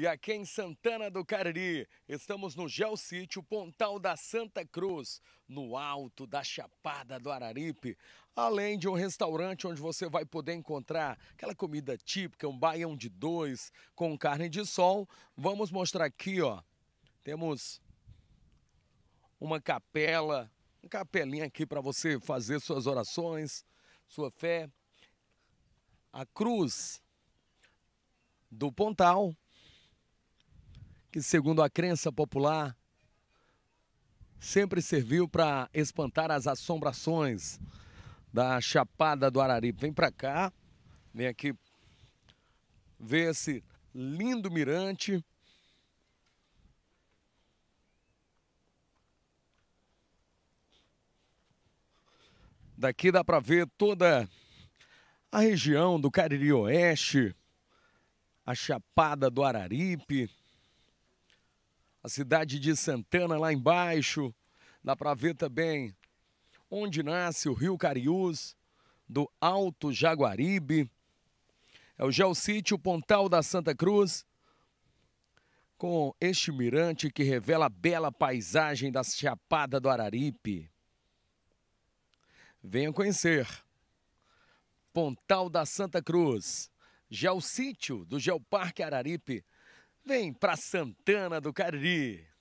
E aqui em Santana do Cariri, estamos no Geossítio Pontal da Santa Cruz, no alto da Chapada do Araripe, além de um restaurante onde você vai poder encontrar aquela comida típica, um baião de dois com carne de sol. Vamos mostrar aqui, ó. Temos uma capela, uma capelinha aqui para você fazer suas orações, sua fé. A cruz do Pontal que, segundo a crença popular, sempre serviu para espantar as assombrações da Chapada do Araripe. Vem para cá, vem aqui ver esse lindo mirante. Daqui dá para ver toda a região do Cariri Oeste, a Chapada do Araripe a cidade de Santana lá embaixo. Dá para ver também onde nasce o Rio Cariús, do Alto Jaguaribe. É o Geossítio Pontal da Santa Cruz, com este mirante que revela a bela paisagem da Chapada do Araripe. Venha conhecer Pontal da Santa Cruz, Geossítio do Geoparque Araripe, Vem pra Santana do Cariri.